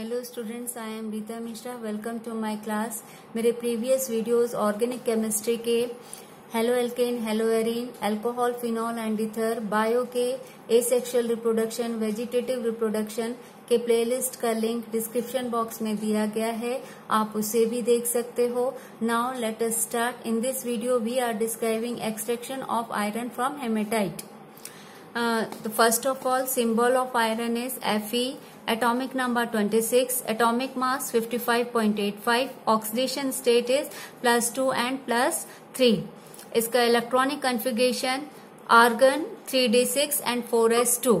Hello students I am Rita Mishra welcome to my class मेरे previous videos organic chemistry के halo alkane halo arene alcohol phenol and ether bio के asexual reproduction vegetative reproduction के playlist का link description box में दिया गया है आप उसे भी देख सकते हो now let us start in this video we are describing extraction of iron from haematite first of all symbol of iron is F atomic number 26, atomic mass 55.85, oxidation state is plus 2 and plus 3. Iska electronic configuration, argon 3d6 and 4s2.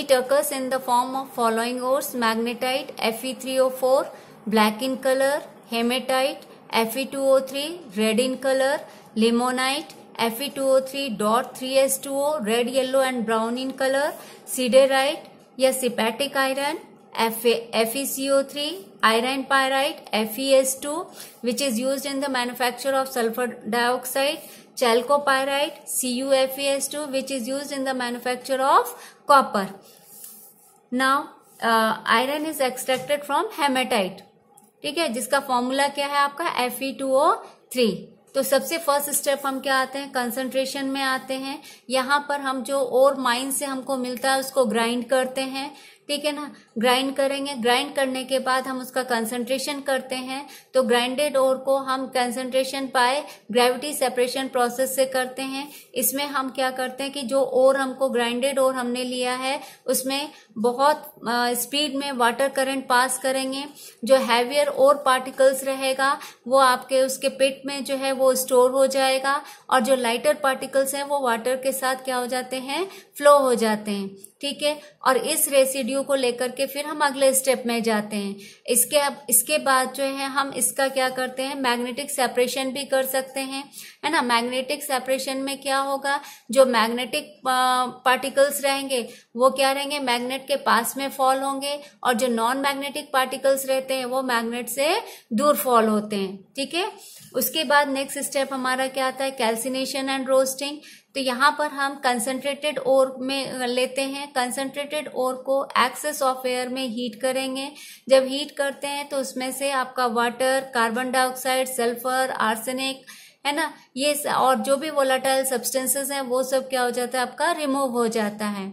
it occurs in the form of following ores, magnetite fe three O four, black in color, hematite fe two O three, red in color, limonite, Fe2O3 dot 20 red, yellow and brown in color, siderite, या spathic iron F F three iron pyrite F E S two which is use in the manufacture of sulphur dioxide pyrite C U F E S two which is use in the manufacture of copper now iron is extracted from haematite ठीक है जिसका formula क्या है आपका F E two O three तो सबसे first step हम क्या आते हैं कंसंट्रेशन में आते हैं यहाँ पर हम जो और माइंड से हमको मिलता है उसको ग्राइंड करते हैं ठीक है ना ग्राइंड करेंगे ग्राइंड करने के बाद हम उसका कंसंट्रेशन करते हैं तो ग्राइंडेड ओर को हम कंसंट्रेशन पाए ग्रेविटी सेपरेशन प्रोसेस से करते हैं इसमें हम क्या करते हैं कि जो ओर हमको ग्राइंडेड ओर हमने लिया है उसमें बहुत स्पीड में वाटर करंट पास करेंगे जो हैवियर ओर पार्टिकल्स रहेगा वो आपके उसके पिट में जो है वो स्टोर हो जाएगा और जो लाइटर पार्टिकल्स हैं वो वाटर के साथ क्या हो जाते हैं फ्लो हो जाते हैं ठीक है और इस रेसिड्यू को लेकर के फिर हम अगले स्टेप में जाते हैं इसके अब इसके बाद जो है हम इसका क्या करते हैं मैग्नेटिक सेपरेशन भी कर सकते हैं है ना मैग्नेटिक सेपरेशन में क्या होगा जो मैग्नेटिक पार्टिकल्स रहेंगे वो क्या रहेंगे मैग्नेट के पास में फॉल होंगे और जो नॉन मैग्नेटिक पार्टिकल्स रहते हैं वो मैग्नेट से दूर फॉल होते हैं ठीक है उसके बाद नेक्स्ट स्टेप हमारा क्या आता है कैल्सिनेशन एंड रोस्टिंग तो यहाँ पर हम कंसनट्रेटेड ओर में लेते हैं कंसनट्रेटेड ओर को एक्सेस ऑफ एयर में हीट करेंगे जब हीट करते हैं तो उसमें से आपका water carbon dioxide sulphur arsenic है ना ये और जो भी वोलाटाइल सब्सटेंसेस हैं वो सब क्या हो जाता है आपका रिमूव हो जाता है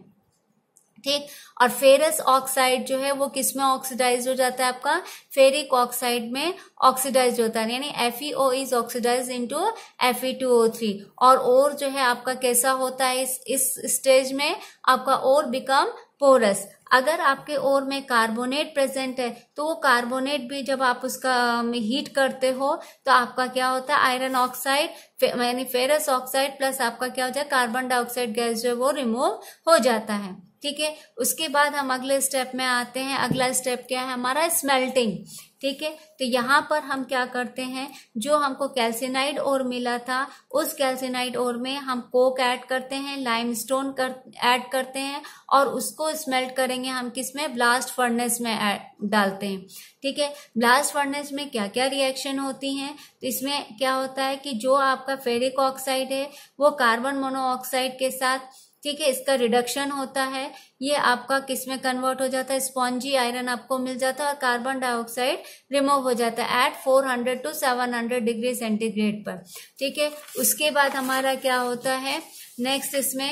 ठीक और फेरस ऑक्साइड जो है वो किस में ऑक्सीडाइज हो जाता है आपका फेरिक ऑक्साइड में ऑक्सीडाइज होता है यानी F E O is oxidise to F E O three और और जो है आपका कैसा होता है इस इस स्टेज में आपका और बिकम पोरस अगर आपके ओर में कार्बोनेट प्रेजेंट है तो वो कार्बोनेट भी जब आप उसका हीट करते हो तो आपका क्या होता है आयरन ऑक्साइड यानी फेरस ऑक्साइड प्लस आपका क्या होता है कार्बन डाइऑक्साइड गैस जो है वो रिमूव हो जाता है ठीक है उसके बाद हम अगले स्टेप में आते हैं अगला स्टेप क्या है हमारा स्मेल्टिंग ठीक है तो यहाँ पर हम क्या करते हैं जो हमको कैल्सिनाइड और मिला था उस कैल्सिनाइड और में हम कोक ऐड करते हैं लाइमस्टोन कर ऐड करते हैं और उसको स्मेल्ट करेंगे हम किस में ब्लास्ट फर्नेस में डालते हैं ठीक है ब्लास्ट फर्नेस में क्या क्या रिएक्शन होती हैं तो इसमें क्या होता है कि जो आपका फेरिक ऑक्साइड है वो कार्बन मोनोऑक्साइड के साथ ठीक है इसका रिडक्शन होता है ये आपका किस में कन्वर्ट हो जाता है स्पॉन्जी आयरन आपको मिल जाता है और कार्बन डाइऑक्साइड रिमूव हो जाता है एट 400 टू 700 डिग्री सेंटीग्रेड पर ठीक है उसके बाद हमारा क्या होता है नेक्स्ट इसमें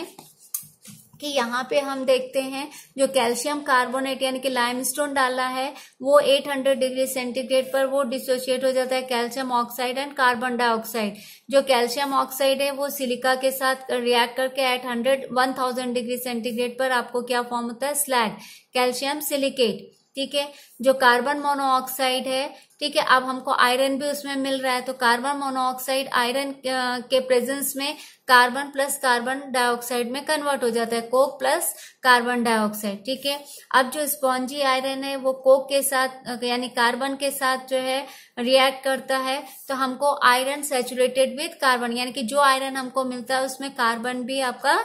कि यहाँ पे हम देखते हैं जो कैल्शियम कार्बोनेट यानी कि लाइमस्टोन डाला है वो 800 डिग्री सेंटीग्रेड पर वो डिसोशिएट हो जाता है calcium oxide and carbon dioxide जो कैल्शियम ऑक्साइड है वो सिलिका के साथ रिएक्ट करके eight hundred one thousand degree centigrade पर आपको क्या फॉर्म होता है स्लैग कैल्शियम सिलिकेट ठीक है जो कार्बन मोनोऑक्साइड है ठीक है अब हमको आयरन भी उसमें मिल रहा है तो कार्बन मोनोऑक्साइड आयरन के प्रेजेंस में कार्बन प्लस कार्बन डाइऑक्साइड में कन्वर्ट हो जाता है कोक प्लस कार्बन डाइऑक्साइड ठीक है अब जो स्पॉन्जी आयरन है वो कोक के साथ यानी कार्बन के साथ जो है रिएक्ट करता है तो हमको आयरन सेचुरेटेड विथ कार्बन यानी कि जो आयरन हमको मिलता है उसमें कार्बन भी आपका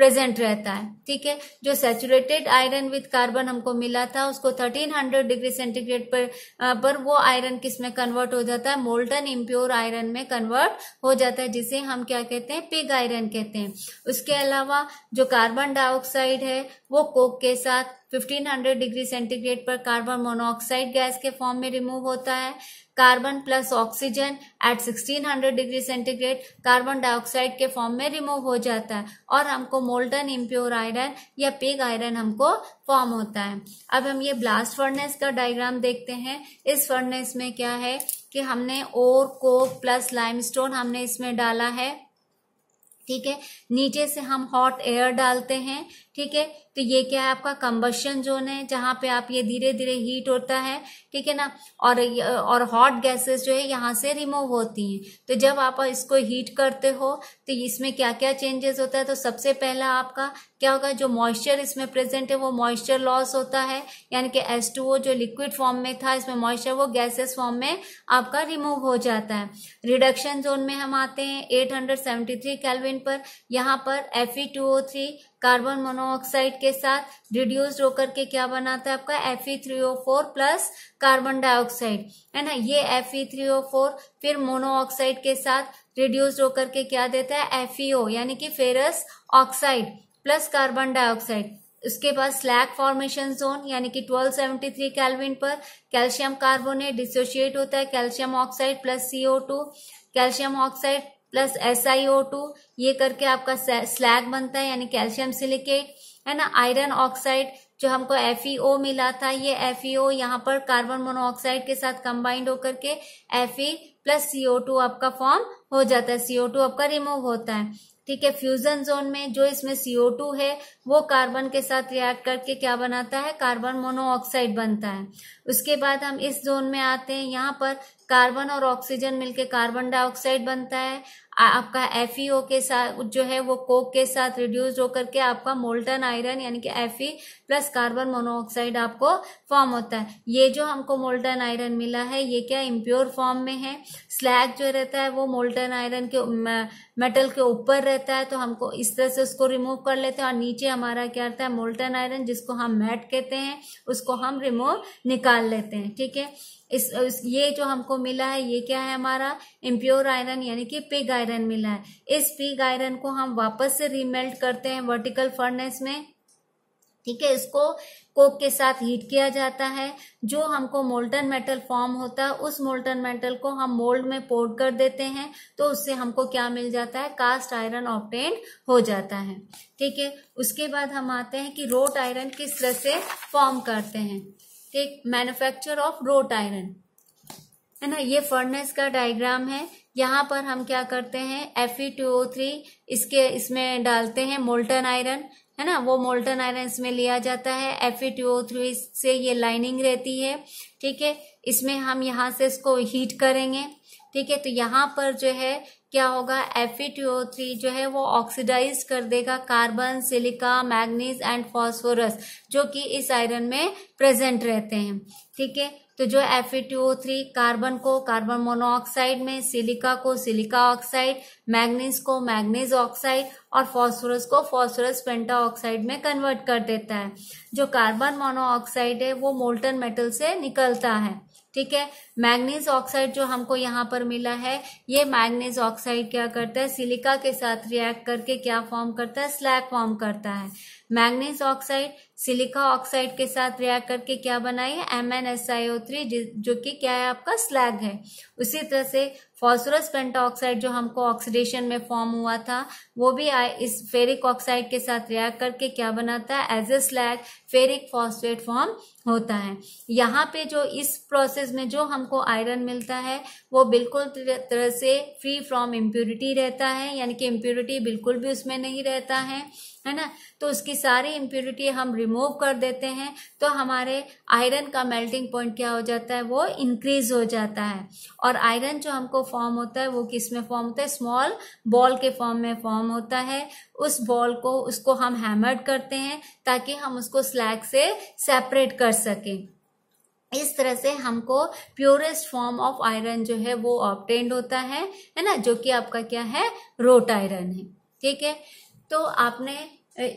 प्रेजेंट रहता है ठीक है जो सेचुरेटेड आयरन विद कार्बन हमको मिला था उसको 1300 डिग्री सेंटीग्रेड पर पर वो आयरन किस में कन्वर्ट हो जाता है मोल्टन इम्प्योर आयरन में कन्वर्ट हो जाता है जिसे हम क्या कहते हैं पिग आयरन कहते हैं उसके अलावा जो कार्बन डाइऑक्साइड है वो कोक के साथ 1500 डिग्री सेंटीग्रेड पर कार्बन मोनोऑक्साइड गैस के फॉर्म में रिमूव होता है carbon plus oxygen at 1600 degree centigrade carbon dioxide के फॉर्म में रिमूव हो जाता है और हमको मोल्टन इम्प्योर आयरन या पिग आयरन हमको फॉर्म होता है अब हम ये ब्लास्ट फर्नेस का डायग्राम देखते हैं इस फर्नेस में क्या है कि हमने ओर कोक प्लस लाइमस्टोन हमने इसमें डाला है ठीक है नीचे से हम हॉट एयर डालते हैं ठीक है तो ये क्या है आपका कंबशन जोन है जहाँ पे आप ये धीरे धीरे हीट होता है ठीक है ना और और हॉट गैसेस जो है यहाँ से रिमूव होती हैं तो जब आप इसको हीट करते हो तो इसमें क्या क्या चेंजेस होता है तो सबसे पहला आपका क्या होगा जो मॉइस्चर इसमें प्रेजेंट है वो मॉइस्चर लॉस होता है यानी कि एस जो लिक्विड फॉर्म में था इसमें मॉइस्चर वो गैसेस फॉर्म में आपका रिमूव हो जाता है रिडक्शन जोन में हम आते हैं एट हंड्रेड कार्बन पर यहाँ पर एफ थ्री कार्बन मोनोऑक्साइड के साथ रिड्यूस होकर के क्या बनाता है आपका F three O four plus carbon dioxide है ना ये एफ थ्री ओ फोर फिर मोनोऑक्साइड के साथ रिड्यूस होकर के क्या देता है FeO यानी कि ferrous oxide plus carbon dioxide उसके बाद स्लैग फॉर्मेशन जोन यानी कि 1273 केल्विन पर कैल्शियम कार्बोनेट डिसोशिएट होता है calcium oxide plus C O two calcium oxide plus S I O two ये करके आपका स्लैग बनता है यानी कैल्शियम सिलिकेट है ना आयरन ऑक्साइड जो हमको एफ e मिला था ये एफ e यहाँ पर कार्बन मोनोऑक्साइड के साथ कंबाइंड होकर के एफ प्लस सीओ टू आपका फॉर्म हो जाता है सीओ टू आपका रिमूव होता है ठीक है फ्यूजन जोन में जो इसमें सीओ टू है वो कार्बन के साथ रिएक्ट करके क्या बनाता है कार्बन मोनोऑक्साइड बनता है उसके बाद हम इस जोन में आते हैं यहाँ पर कार्बन और ऑक्सीजन मिलके कार्बन डाइऑक्साइड बनता है आपका एफ e के साथ जो है वो कोक के साथ रिड्यूस होकर के आपका मोल्टन आयरन यानी कि एफ प्लस कार्बन मोनोऑक्साइड आपको फॉर्म होता है ये जो हमको मोल्टन आयरन मिला है ये क्या इम्प्योर फॉर्म में है स्लैग जो रहता है वो मोल्टन आयरन के मेटल के ऊपर रहता है तो हमको इस तरह से उसको रिमूव कर लेते हैं और नीचे हमारा क्या रहता है मोल्टन आयरन जिसको हम मैट कहते हैं उसको हम रिमूव निकाल लेते हैं ठीक है इस, इस ये जो हमको मिला है ये क्या है हमारा इम्प्योर आयरन यानी कि पिग आयरन मिला है इस पिग आयरन को हम वापस से रिमेल्ट करते हैं वर्टिकल फर्नेस में ठीक है इसको कोक के साथ हीट किया जाता है जो हमको मोल्टन मेटल फॉर्म होता है उस मोल्टन मेटल को हम मोल्ड में पोर्ट कर देते हैं तो उससे हमको क्या मिल जाता है कास्ट आयरन ऑप्टेन हो जाता है ठीक है उसके बाद हम आते हैं कि रोट आयरन किस तरह से फॉर्म करते हैं के मैन्युफैक्चर ऑफ रोट आयरन है ना ये फर्नेस का डायग्राम है यहाँ पर हम क्या करते हैं थ्री इसके इसमें डालते हैं मोल्टन आयरन है ना वो मोल्टन आयरन इसमें लिया जाता है थ्री से ये लाइनिंग रहती है ठीक है इसमें हम यहाँ से इसको हीट करेंगे ठीक है तो यहाँ पर जो है क्या होगा थ्री जो है वो ऑक्सीडाइज कर देगा carbon silica manganese and phosphorus जो कि इस आयरन में प्रेजेंट रहते हैं ठीक है तो जो थ्री कार्बन को कार्बन मोनोऑक्साइड में सिलिका को सिलिका ऑक्साइड मैग्नीज को मैग्नीज ऑक्साइड और फास्फोरस को फास्फोरस पेंटाऑक्साइड में कन्वर्ट कर देता है जो कार्बन मोनोऑक्साइड है वो मोल्टन मेटल से निकलता है ठीक है मैग्नीज ऑक्साइड जो हमको यहाँ पर मिला है ये मैग्नीज ऑक्साइड क्या करता है सिलिका के साथ रिएक्ट करके क्या फॉर्म करता है स्लैग फॉर्म करता है मैग्नीज ऑक्साइड सिलिका ऑक्साइड के साथ रिएक्ट करके क्या बनाई है M N S I O three जो कि क्या है आपका स्लैग है उसी तरह से फॉस्फोरस पेंटाऑक्साइड जो हमको ऑक्सीडेशन में फॉर्म हुआ था वो भी इस फेरिक ऑक्साइड के साथ रिएक्ट करके क्या बनाता है as a slag ferric phosphate form होता है यहाँ पे जो इस प्रोसेस में जो हमको आयरन मिलता है वो बिल्कुल तरह से फ्री फ्रॉम इम्प्योरिटी रहता है यानी कि इम्प्योरिटी बिल्कुल भी उसमें नहीं रहता है है ना तो उसकी सारी इम्प्योरिटी हम रिमूव कर देते हैं तो हमारे आयरन का मेल्टिंग पॉइंट क्या हो जाता है वो इंक्रीज हो जाता है और आयरन जो हमको फॉर्म होता है वो किस में फॉर्म होता है स्मॉल बॉल के फॉर्म में फॉर्म होता है उस बॉल को उसको हम हैमर्ड करते हैं ताकि हम उसको स्लैग से सेपरेट कर सकें इस तरह से हमको प्योरेस्ट फॉर्म ऑफ आयरन जो है वो ऑप्टेंड होता है है ना जो कि आपका क्या है रोट आयरन है ठीक है तो आपने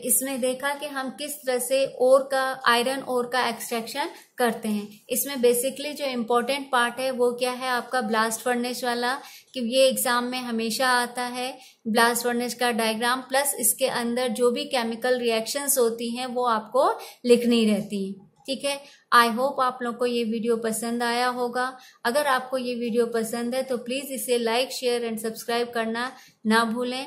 इसमें देखा कि हम किस तरह से ओर का आयरन ओर का एक्सट्रैक्शन करते हैं इसमें बेसिकली जो इम्पोर्टेंट पार्ट है वो क्या है आपका ब्लास्ट फर्निश वाला कि ये एग्ज़ाम में हमेशा आता है ब्लास्ट फर्नेस का डायग्राम प्लस इसके अंदर जो भी केमिकल रिएक्शंस होती हैं वो आपको लिखनी रहती हैं ठीक है आई होप आप लोग को ये वीडियो पसंद आया होगा अगर आपको ये वीडियो पसंद है तो प्लीज़ इसे लाइक शेयर एंड सब्सक्राइब करना ना भूलें